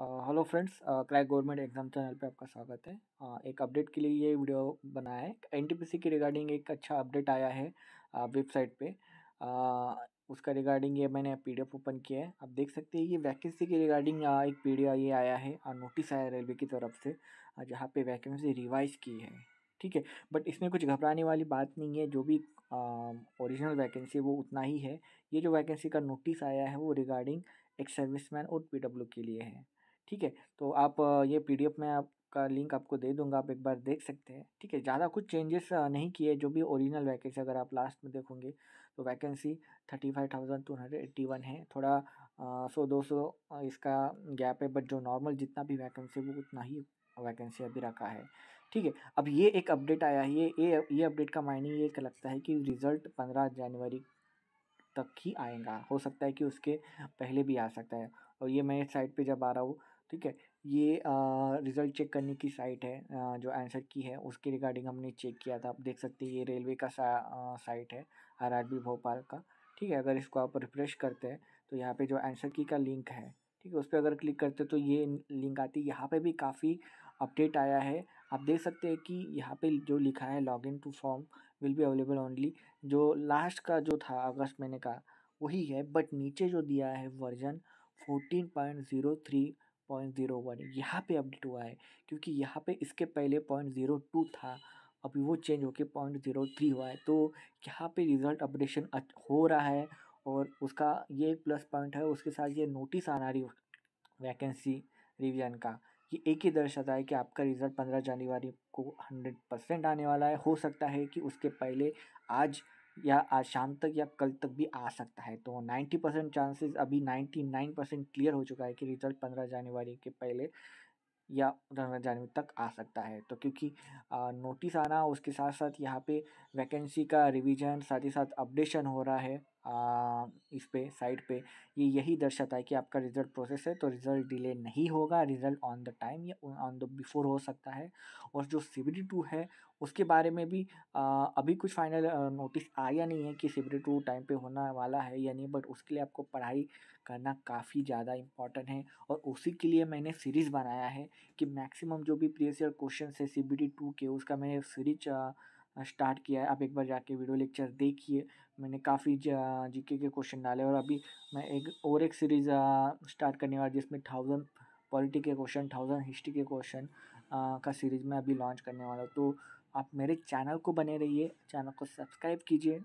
hello friends crack government exam channel पे आपका स्वागत है uh, एक अपडेट के लिए ये वीडियो बनाया है एनटीपीसी के रिगार्डिंग एक अच्छा अपडेट आया है वेबसाइट पे uh, उसका रिगार्डिंग ये मैंने पीडीएफ ओपन किया है आप देख सकते हैं ये वैकेंसी के रिगार्डिंग एक डी ये आया है नोटिस आया रेलवे की तरफ से जहाँ पे वैकेंसी रिवाइज की है ठीक है बट इसमें कुछ घबराने वाली बात नहीं है जो भी ओरिजिनल वैकेंसी वो उतना ही है ये जो वैकेंसी का नोटिस आया है वो रिगार्डिंग एक सर्विसमैन और पीडब्ल्यू के लिए है ठीक है तो आप ये पी में आपका लिंक आपको दे दूंगा आप एक बार देख सकते हैं ठीक है ज़्यादा कुछ चेंजेस नहीं किए जो भी ओरिजिनल वैकेंसी अगर आप लास्ट में देखोगे तो vacancy thirty five thousand two hundred eighty one है थोड़ा सौ दो सौ इसका गैप है बट जो नॉर्मल जितना भी वैकेंसी वो उतना ही वैकेंसी अभी रखा है ठीक है अब ये एक अपडेट आया है ये ये ये अपडेट का मायने ये लगता है कि रिज़ल्ट पंद्रह जनवरी तक ही आएगा हो सकता है कि उसके पहले भी आ सकता है और ये मैं साइट पे जब आ रहा हूँ ठीक है ये रिज़ल्ट चेक करने की साइट है आ, जो आंसर की है उसके रिगार्डिंग हमने चेक किया था आप देख सकते हैं ये रेलवे का सा, आ, साइट है आरआरबी भोपाल का ठीक है अगर इसको आप रिफ्रेश करते हैं तो यहाँ पे जो आंसर की का लिंक है ठीक है उस पर अगर क्लिक करते तो ये लिंक आती है यहाँ पर भी काफ़ी अपडेट आया है आप देख सकते हैं कि यहाँ पर जो लिखा है log in to form will be available only जो लास्ट का जो था अगस्त महीने का वही है बट नीचे जो दिया है version fourteen point zero three point zero one यहाँ पर अपडेट हुआ है क्योंकि यहाँ पे इसके पहले पॉइंट ज़ीरो टू था अभी वो चेंज होकर पॉइंट ज़ीरो थ्री हुआ है तो यहाँ पे रिज़ल्ट अपडेशन हो रहा है और उसका ये एक प्लस पॉइंट है उसके साथ ये नोटिस आना रही वैकेंसी रिवीजन का ये एक ही दर्शाता है कि आपका रिज़ल्ट पंद्रह जनवरी को हंड्रेड परसेंट आने वाला है हो सकता है कि उसके पहले आज या आज शाम तक या कल तक भी आ सकता है तो नाइन्टी परसेंट चांसेस अभी नाइन्टी नाइन परसेंट क्लियर हो चुका है कि रिजल्ट पंद्रह जनवरी के पहले या पंद्रह जनवरी तक आ सकता है तो क्योंकि नोटिस आना उसके साथ साथ यहाँ पे वैकेंसी का रिवीजन साथ ही साथ अपडेशन हो रहा है इस पे साइट पे ये यही दर्शाता है कि आपका रिज़ल्ट प्रोसेस है तो रिज़ल्ट डिले नहीं होगा रिज़ल्ट ऑन द टाइम या ऑन द बिफोर हो सकता है और जो सीबीडी टू है उसके बारे में भी आ, अभी कुछ फाइनल नोटिस आया नहीं है कि सीबीडी टू टाइम पे होना वाला है या नहीं बट उसके लिए आपको पढ़ाई करना काफ़ी ज़्यादा इम्पॉर्टेंट है और उसी के लिए मैंने सीरीज़ बनाया है कि मैक्सिमम जो भी प्रीवियस ईयर क्वेश्चन है सी बी टी टू के उसका मैंने सीरीज स्टार्ट किया है आप एक बार जाके वीडियो लेक्चर देखिए मैंने काफ़ी जीके के क्वेश्चन डाले और अभी मैं एक और एक सीरीज़ स्टार्ट करने वाला जिसमें थाउजेंड पॉलिटी के क्वेश्चन थाउजेंड हिस्ट्री के क्वेश्चन का सीरीज़ मैं अभी लॉन्च करने वाला हूँ तो आप मेरे चैनल को बने रहिए चैनल को सब्सक्राइब कीजिए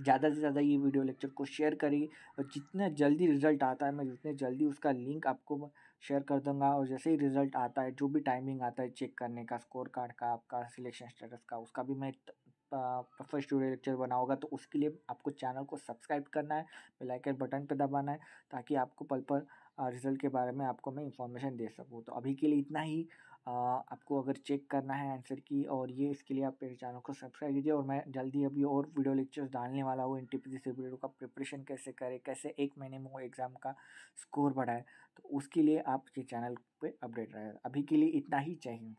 ज़्यादा से ज़्यादा ये वीडियो लेक्चर को शेयर करिए और जितना जल्दी रिजल्ट आता है मैं जितने जल्दी उसका लिंक आपको शेयर कर दूंगा और जैसे ही रिजल्ट आता है जो भी टाइमिंग आता है चेक करने का स्कोर कार्ड का आपका सिलेक्शन स्टेटस का उसका भी मैं फर्स्ट स्टूडियो लेक्चर बना होगा तो उसके लिए आपको चैनल को सब्सक्राइब करना है बेल आइकन बटन पर दबाना है ताकि आपको पल पल रिज़ल्ट के बारे में आपको मैं इंफॉर्मेशन दे सकूँ तो अभी के लिए इतना ही आपको अगर चेक करना है आंसर की और ये इसके लिए आप मेरे चैनल को सब्सक्राइब कीजिए और मैं जल्दी अभी और वीडियो लेक्चर्स डालने वाला हूँ एन टी से का प्रिपरेशन कैसे करें कैसे एक महीने में वो एग्ज़ाम का स्कोर बढ़ाए तो उसके लिए आप ये चैनल पर अपडेट रहे अभी के लिए इतना ही चाहिए